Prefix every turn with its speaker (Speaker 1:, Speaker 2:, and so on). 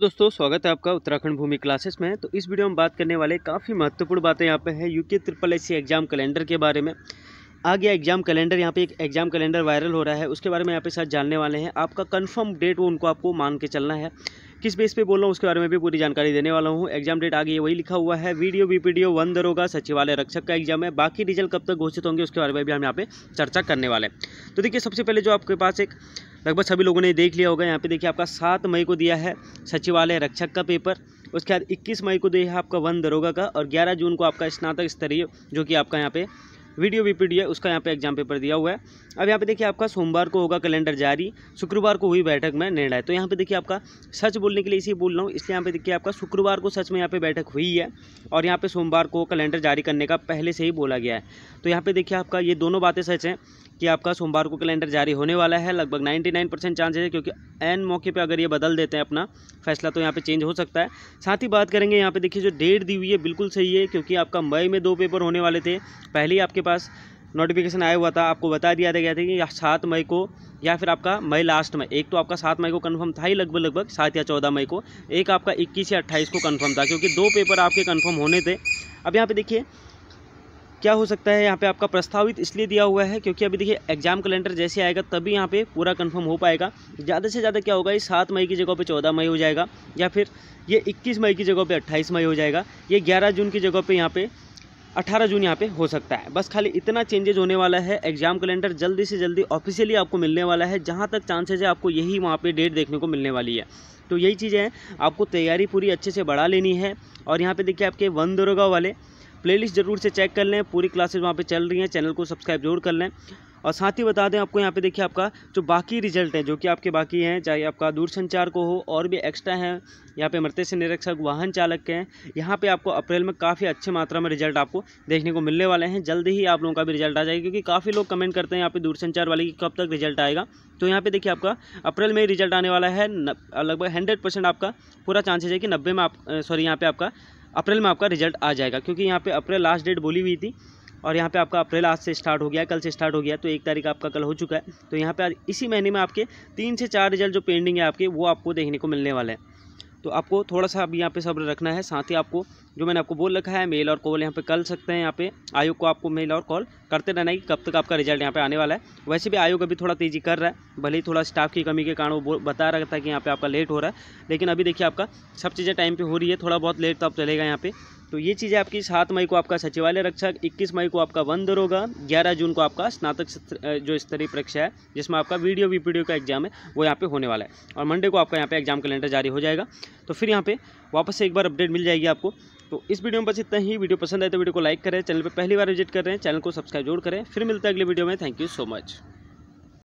Speaker 1: दोस्तों स्वागत है आपका उत्तराखंड भूमि क्लासेस में तो इस वीडियो में बात करने वाले काफ़ी महत्वपूर्ण बातें यहाँ पे है UK triple S exam calendar के बारे में आ गया एग्ज़ाम कैलेंडर यहाँ पे एक एग्ज़ाम कैलेंडर वायरल हो रहा है उसके बारे में यहाँ पे साथ जानने वाले हैं आपका कन्फर्म डेट वो उनको आपको मान के चलना है किस बेस पे बोल रहा हूँ उसके बारे में भी पूरी जानकारी देने वाला हूँ एग्जाम डेट आगे वही लिखा हुआ है वीडियो बीपीडीओ वन दरोगा सचिवालय रक्षक का एग्जाम है बाकी रिजल्ट कब तक घोषित होंगे उसके बारे में भी हम यहाँ पे चर्चा करने वाले हैं तो देखिए सबसे पहले जो आपके पास एक लगभग सभी लोगों ने देख लिया होगा यहाँ पे देखिए आपका सात मई को दिया है सचिवालय रक्षक का पेपर उसके बाद इक्कीस मई को दिया है आपका वन दरोगा का और ग्यारह जून को आपका स्नातक स्तरीय जो कि आपका यहाँ पे वीडियो वीपीडी है उसका यहाँ पे एग्जाम पेपर दिया हुआ है अब यहाँ पे देखिए आपका सोमवार को होगा कैलेंडर जारी शुक्रवार को हुई बैठक में निर्णय तो यहाँ पे देखिए आपका सच बोलने के लिए इसी बोल रहा हूँ इसलिए यहाँ पे देखिए आपका शुक्रवार को सच में यहाँ पे बैठक हुई है और यहाँ पे सोमवार को कैलेंडर जारी करने का पहले से ही बोला गया है तो यहाँ पर देखिए आपका ये दोनों बातें सच हैं कि आपका सोमवार को कैलेंडर जारी होने वाला है लगभग 99 परसेंट चांसेज है क्योंकि एन मौके पे अगर ये बदल देते हैं अपना फैसला तो यहाँ पे चेंज हो सकता है साथ ही बात करेंगे यहाँ पे देखिए जो डेट दी हुई है बिल्कुल सही है क्योंकि आपका मई में दो पेपर होने वाले थे पहले ही आपके पास नोटिफिकेशन आया हुआ था आपको बता दिया था गया था कि सात मई को या फिर आपका मई लास्ट में एक तो आपका सात मई को कंफर्म था ही लगभग लगभग सात या चौदह मई को एक आपका इक्कीस या अट्ठाईस को कंफर्म था क्योंकि दो पेपर आपके कंफर्म होने थे अब यहाँ पे देखिए क्या हो सकता है यहाँ पे आपका प्रस्तावित इसलिए दिया हुआ है क्योंकि अभी देखिए एग्जाम कैलेंडर जैसे आएगा तभी यहाँ पे पूरा कंफर्म हो पाएगा ज़्यादा से ज़्यादा क्या होगा ये सात मई की जगह पे चौदह मई हो जाएगा या फिर ये इक्कीस मई की जगह पे अट्ठाईस मई हो जाएगा ये ग्यारह जून की जगह पर यहाँ पर अठारह जून यहाँ पर हो सकता है बस खाली इतना चेंजेज होने वाला है एग्जाम कैलेंडर जल्दी से जल्दी ऑफिशियली आपको मिलने वाला है जहाँ तक चांसेज है आपको यही वहाँ पर डेट देखने को मिलने वाली है तो यही चीज़ें हैं आपको तैयारी पूरी अच्छे से बढ़ा लेनी है और यहाँ पे देखिए आपके वन दरोगा वाले प्लेलिस्ट ज़रूर से चेक कर लें पूरी क्लासेज वहाँ पर चल रही हैं चैनल को सब्सक्राइब जरूर कर लें और साथ ही बता दें आपको यहाँ पे देखिए आपका जो बाकी रिजल्ट है जो कि आपके बाकी हैं चाहे आपका दूरसंचार को हो और भी एक्स्ट्रा हैं यहाँ पे मृत्य से निरीक्षक वाहन चालक के हैं यहाँ पे आपको अप्रैल में काफ़ी अच्छे मात्रा में रिजल्ट आपको देखने को मिलने वाले हैं जल्दी ही आप लोगों का भी रिजल्ट आ जाएगा क्योंकि काफ़ी लोग कमेंट करते हैं यहाँ पर दूरसंचार वाले की कब तक रिजल्ट आएगा तो यहाँ पे देखिए आपका अप्रैल में ही रिजल्ट आने वाला है लगभग हंड्रेड आपका पूरा चांसेज है कि नब्बे में आप सॉरी यहाँ पर आपका अप्रैल में आपका रिजल्ट आ जाएगा क्योंकि यहाँ पे अप्रैल लास्ट डेट बोली हुई थी और यहाँ पे आपका अप्रैल आज से स्टार्ट हो गया कल से स्टार्ट हो गया तो एक तारीख आपका कल हो चुका है तो यहाँ पे इसी महीने में आपके तीन से चार रिजल्ट जो पेंडिंग है आपके वो आपको देखने को मिलने वाले हैं तो आपको थोड़ा सा अभी यहाँ पे सब्र रखना है साथ ही आपको जो मैंने आपको बोल रखा है मेल और कॉल यहाँ पे कर सकते हैं यहाँ पे आयोग को आपको मेल और कॉल करते रहना है कि कब तक आपका रिजल्ट यहाँ पे आने वाला है वैसे भी आयोग अभी थोड़ा तेज़ी कर रहा है भले ही थोड़ा स्टाफ की कमी के कारण वो बता रहा था कि यहाँ पर आपका लेट हो रहा है लेकिन अभी देखिए आपका सब चीज़ें टाइम पर हो रही है थोड़ा बहुत लेट तो आप चलेगा यहाँ पर तो ये चीज़ें आपकी सात मई को आपका सचिवालय रक्षा इक्कीस मई को आपका वन दरोगा ग्यारह जून को आपका स्नातक जो स्तरीय परीक्षा है जिसमें आपका वीडियो वी पी का एग्जाम है वो यहाँ पे होने वाला है और मंडे को आपका यहाँ पे एग्जाम कैलेंडर जारी हो जाएगा तो फिर यहाँ पे वापस से एक बार अपडेट मिल जाएगी आपको तो इस वीडियो में बस इतना ही वीडियो पसंद आए तो वीडियो को लाइक करें चैनल पर पहली बार विजिट कर रहे हैं चैनल को सब्सक्राइब जरूर करें फिर मिलते हैं अगले वीडियो में थैंक यू सो मच